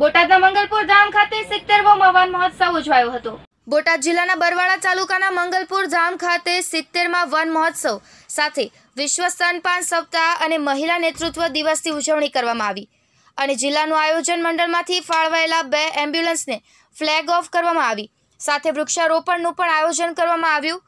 બોટાદના મંગલપુર ધામ ખાતે સિત્તેરમો વન મહોત્સવ ઉજવાયો હતો બોટાદ જિલ્લાના બરવાડા તાલુકાના મંગલપુર ધામ ખાતે સિત્તેરમાં વન મહોત્સવ સાથે વિશ્વ સ્તનપાન સપ્તાહ અને મહિલા નેતૃત્વ દિવસની ઉજવણી કરવામાં આવી અને જિલ્લાનું આયોજન મંડળમાંથી ફાળવાયેલા બે એમ્બ્યુલન્સને ફ્લેગ ઓફ કરવામાં આવી સાથે વૃક્ષારોપણનું પણ આયોજન કરવામાં આવ્યું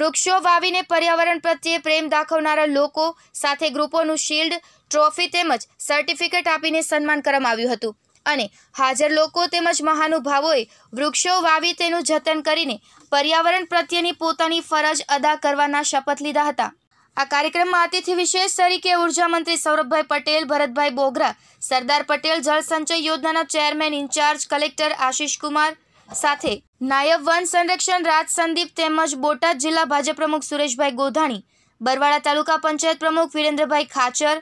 વૃક્ષો વાવીને પર્યાવરણ પ્રત્યે પ્રેમ દાખવનારા લોકો સાથે ગ્રુપોનું શિલ્ડ ટ્રોફી તેમજ સર્ટિફિકેટ આપીને સન્માન કરવામાં આવ્યું હતું અને હાજર લોકો તેમજ મહાનુભાવોએ વૃક્ષો વાવી તેનું જતન કરીને પર્યાવરણ પ્રત્યેની પોતાની ફરજ અદા કરવાના શપથ લીધા હતા આ કાર્યક્રમમાં અતિથિ વિશેષ તરીકે ઉર્જા મંત્રી સૌરભભાઈ પટેલ ભરતભાઈ બોગરા સરદાર પટેલ જળ સંચય યોજનાના chairman incharge collector Ashish Kumar સાથે નાયબ વન સંરક્ષણ રાજ સંદીપ તેમજ બોટાદ જિલ્લા ભાજપ પ્રમુખ સુરેશભાઈ ગોધાણી બરવાડા તાલુકા પંચાયત પ્રમુખ વિરેન્દ્રભાઈ ખાચર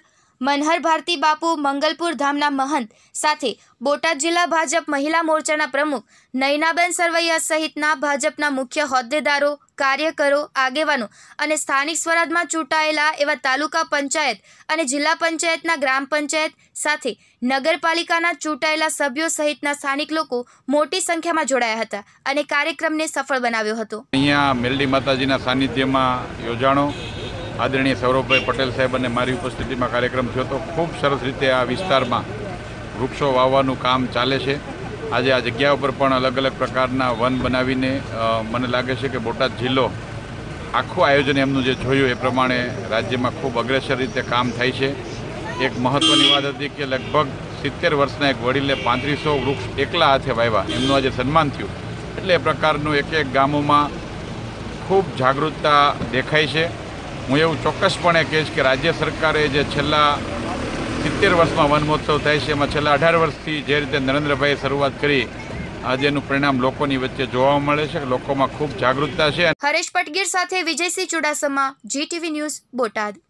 મનહર ભારતી બાપુ મંગલપુર ધામના મહંત સાથે બોટાદ જિલ્લા ભાજપ મહિલા મોરચાના પ્રમુખ નયનાબેન સરવૈયા સહિતના ભાજપના મુખ્ય હોદ્દેદારો કાર્યકરો આગેવાનો અને સ્થાનિક સ્વરાજમાં ચૂંટાયેલા એવા તાલુકા પંચાયત અને જિલ્લા પંચાયતના ગ્રામ પંચાયત સાથે નગરપાલિકાના ચૂંટાયેલા સભ્યો સહિતના સ્થાનિક લોકો મોટી સંખ્યામાં જોડાયા હતા અને કાર્યક્રમને સફળ બનાવ્યો હતો અહીંયા મેલડી માતાજીના સાનિધ્યમાં યોજાણો આદરણીય સૌરભભાઈ પટેલ સાહેબ અને મારી ઉપસ્થિતિમાં કાર્યક્રમ થયો તો ખૂબ સરસ રીતે આ વિસ્તારમાં વૃક્ષો વાવવાનું કામ ચાલે છે આજે આ જગ્યા ઉપર પણ અલગ અલગ પ્રકારના વન બનાવીને મને લાગે છે કે બોટાદ જિલ્લો આખું આયોજન એમનું જે જોયું એ પ્રમાણે રાજ્યમાં ખૂબ અગ્રેસર રીતે કામ થાય છે એક મહત્ત્વની વાત હતી કે લગભગ સિત્તેર વર્ષના એક વડીલે પાંત્રીસો વૃક્ષ એકલા હાથે વાવ્યા એમનું આજે સન્માન થયું એટલે એ પ્રકારનું એક એક ગામોમાં ખૂબ જાગૃતતા દેખાય છે હું એવું ચોક્કસપણે કહીશ કે રાજ્ય સરકારે જે છેલ્લા સિત્તેર વર્ષમાં વન મહોત્સવ થાય છે એમાં છેલ્લા અઢાર વર્ષથી જે રીતે નરેન્દ્રભાઈએ શરૂઆત કરી આજે એનું પરિણામ લોકોની વચ્ચે જોવા મળે છે લોકોમાં ખૂબ જાગૃતતા છે હરેશ પટગીર સાથે વિજયસિંહ ચુડાસમા જીટીવી ન્યૂઝ બોટાદ